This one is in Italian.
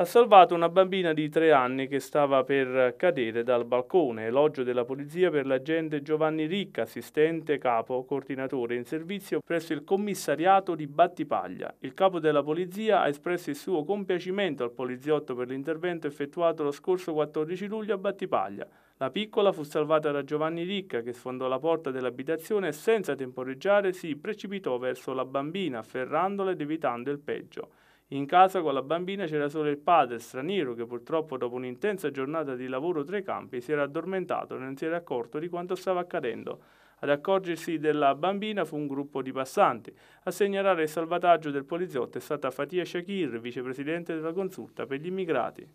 ha salvato una bambina di tre anni che stava per cadere dal balcone. Elogio della polizia per l'agente Giovanni Ricca, assistente capo coordinatore in servizio presso il commissariato di Battipaglia. Il capo della polizia ha espresso il suo compiacimento al poliziotto per l'intervento effettuato lo scorso 14 luglio a Battipaglia. La piccola fu salvata da Giovanni Ricca che sfondò la porta dell'abitazione e senza temporeggiare si precipitò verso la bambina afferrandola ed evitando il peggio. In casa con la bambina c'era solo il padre, straniero, che purtroppo dopo un'intensa giornata di lavoro tra i campi si era addormentato e non si era accorto di quanto stava accadendo. Ad accorgersi della bambina fu un gruppo di passanti. A segnalare il salvataggio del poliziotto è stata Fatia Shakir, vicepresidente della consulta per gli immigrati.